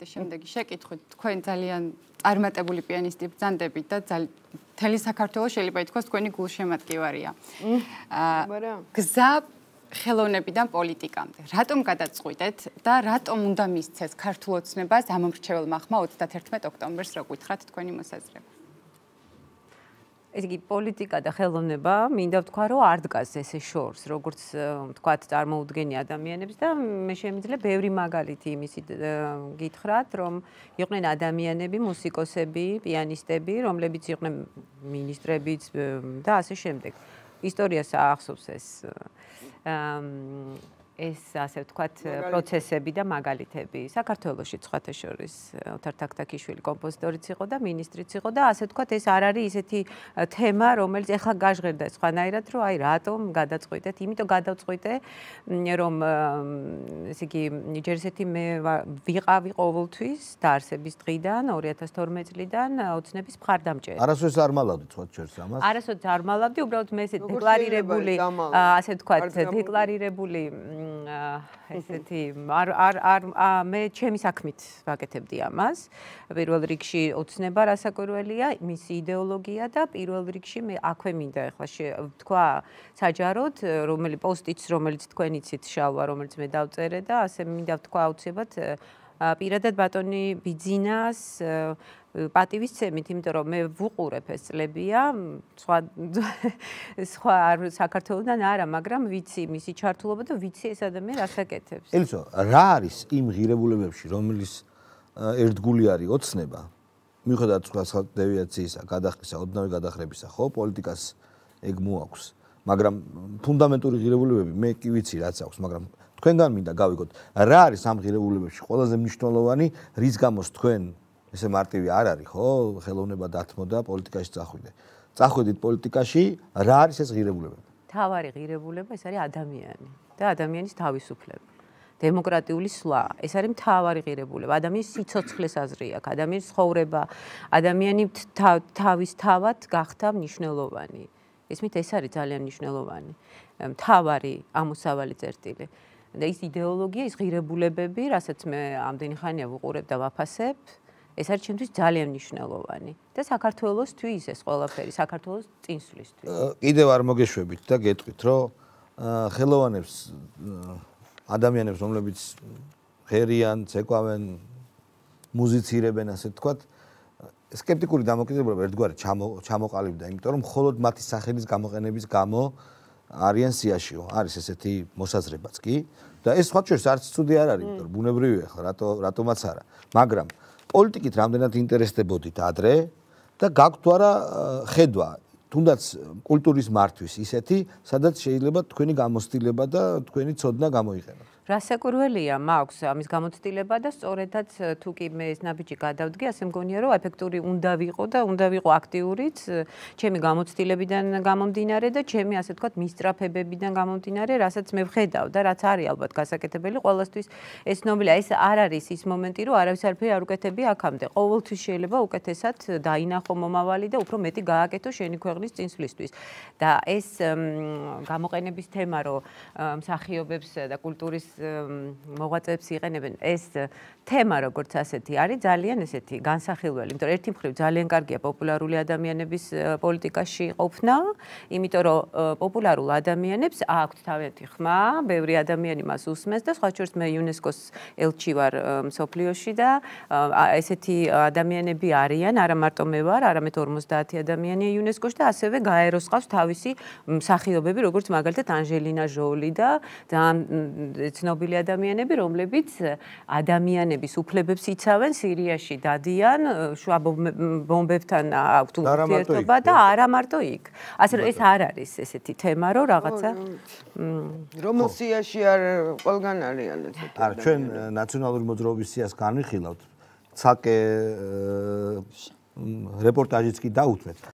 და შემდეგი შეკითხვით თქვენ ძალიან წარმატებული პიანისტი ბრძანდებით და თელი საქართველოს შეიძლება ითქვას თქვენი გულშემატკივარია. აა გზა ხელოვნებიდან პოლიტიკამდე. რატომ გადაწყვიტეთ და რატომ უნდა მისცეს ქართულოცნებას ამომრჩეველ მახმა 31 ოქტომბერს რო გითხრათ თქვენი მოსაზრება? ეს იგი პოლიტიკა და ხელოვნება, მინდა ვთქვა, რომ არ დგას ესე შორს, როგორც ვთქვა, წარმოუდგენი ადამიანებს და მე შემიძლია ბევრი მაგალითი იმის გითხრათ, რომ იყვნენ ადამიანები, მუსიკოსები, პიანისტები, რომლებიც იყვნენ ministrებიც და ასე შემდეგ. ისტორიას ახსოვს ეს. აა ეს ასე ვთქვათ პროცესები და მაგალითები საქართველოსში ცხათა შორის ოთარ თაქთაკიშვილი კომპოზიტორიც იყო და მინისტრიც იყო და ასე ვთქვათ ეს არ არის ისეთი თემა რომელიც ეხლა გაჟღერდა სხვანაირად რომ აი რატომ გადაწყვიტეთ იმიტომ გადაწყვიტე რომ ესე იგი ჯერ ისეთი მე ვიყავი ყოველთვის დაარსების დღიდან 2012 წლიდან ოცნების მხარდამჭერი არასოდეს არ მალავდი ცხათ შორის ამას არასოდეს არ მალავდი უბრალოდ მე ეს დეკლარირებული ასე ვთქვათ დეკლარირებული 嗯。ესეთი არ არ არ მე ჩემი საქმით ვაკეთებდი ამას. პირველ რიგში ოცნება რასაკვირველია, მისი идеოლოგია და პირველ რიგში მე აქვე მინდა ეხლა თქვა საჯაროდ, რომელი პოსტიც, რომელიც თქვენიცით შალვა, რომელიც მე დავწერე და ასე მინდა თქვა აუცილებლად პირადად ბატონი ბიძინას პატივისცემით, იმიტომ რომ მე ვუყურებ ეს წლებია, სხვა სხვა არ საქართველოსთან არა, მაგრამ ვიცი მისი ჩართულობა და ვიცი ეს ადამიანი რას აკეთებს. ელიზო, რა არის იმ ღირებულებებში, რომლის ერთგული არის ოცნება? მიუხედავად სხვა დევიაციისა, გადახრისა, ოდნავი გადახრებისა, ხო, პოლიტიკას ეგ მოაქვს. მაგრამ ფუნდამენტური ღირებულებები მე კი ვიცი რაც აქვს, მაგრამ თქვენგან მინდა გავიგოთ რა არის ამ ღირებულებებში ყველაზე მნიშვნელოვანი რის გამოს თქვენ ესე მარტივი არ არის ხო ხელოვნება დათმოდა პოლიტიკაში წახვიდე წახვიდით პოლიტიკაში რა არის ეს ღირებულებები თავარი ღირებულება ეს არის ადამიანი და ადამიანის თავისუფლება დემოკრატიული სვლა ეს არის მთავარი ღირებულება ადამიანის სიცოცხლეს აზრი აქვს ადამიანის ცხოვრება ადამიანი თავის თავად გახდა მნიშვნელოვანი ისმით ეს არის ძალიან მნიშვნელოვანი მთავარი ამოსავალი წერტილი ის იდეოლოგია, ის ღირებულებები, რასაც მე ამდენი ხანია ვუყურებ და ვაფასებ, ეს არის ჩემთვის ძალიან მნიშვნელოვანი და საქართველოსთვის ეს ყველაფერი, საქართველოს წინსვლისთვის. კიდევ არ მოგეშვებით და გეტყვით, რომ ხელოვანებს ადამიანებს, რომლებიც ღერიან, ცეკვავენ, მუსიცირებენ, ასე თქვათ, скептикули დამოკიდებულება ერთგვარი ჩამოყალიბდა, იმიტომ რომ მხოლოდ მათი სახელის გამოყენების გამო არიან სიაშიო, არის ესეთი მოსაზრებაც კი და ეს სხვათა შორის არც ცუდი არ არის, იმიტომ რომ ბუნებრივია ხო, რატო რატომაც არა. მაგრამ პოლიტიკით რამდენად ინტერესდებოდით ადრე და გაქვთ არა ხედვა თუნდაც კულტურის მართვის ისეთი, სადაც შეიძლება თქვენი გამოსtildeება და თქვენი ცოდნა გამოიყენოთ. რა საკურველია მაქვს ამის გამოცდილება და სწორედაც თუ კი მე ეს ნაბიჯი გადავდგი, ასე მგონია რომ აფექტური უნდა ვიყო და უნდა ვიყო აქტიურიც, ჩემი გამოცდილებიდან გამომდინარე და ჩემი ასე თქვა მისტრაფებებიდან გამომდინარე, რასაც მე ვხედავ და რაც არის ალბათ გასაკეთებელი ყოველთვის ეს ნომილია, ეს არ არის ის მომენტი რომ არავის არ ფერი არ უკეთები აქამდე. ყოველთვის შეიძლება უკეთესად დაინახო მომავალი და უფრო მეტი გააკეთო შენი ქვეყნის წინსვლისთვის. და ეს გამოყენების თემა რომ მსახიობებს და კულტურის მოღვაწეებს იყენებენ ეს თემა როგორც ასეთი არის ძალიან ესეთი განსახილველი იმიტომ ერთი მხრივ ძალიან კარგია პოპულარული ადამიანების პოლიტიკაში ყოფნა იმიტომ რომ პოპულარულ ადამიანებს აქვთ თავეთი ხმა ბევრი ადამიანი მას უსმენს და სხვა შორის მე იუნესკოს ელჩი ვარ მსოფლიოში და ესეთი ადამიანები არიან არა მარტო მე ვარ არამედ 50 ადამიანია იუნესკოში და ასევე გაეროს ყავს თავისი მსახიობები როგორც მაგალითად ანჟელინა ჟოლი და ძალიან ცნობილი ადამიანები, რომლებიც ადამიანების უფლებებს იცავენ სირიაში დადიან შუა ბომბებთან აქვთ ურთიერთობა და არა მარტო იქ. ასე რომ ეს არ არის ესეთი თემა, რომ რაღაცა რომელსიაში არ ყველგან არიან ესეთ არა, ჩვენ ნაციონალური მოძრაობის სიას განვიხილავთ. ცაკე რეპორტაჟიც კი დაუთმეთ.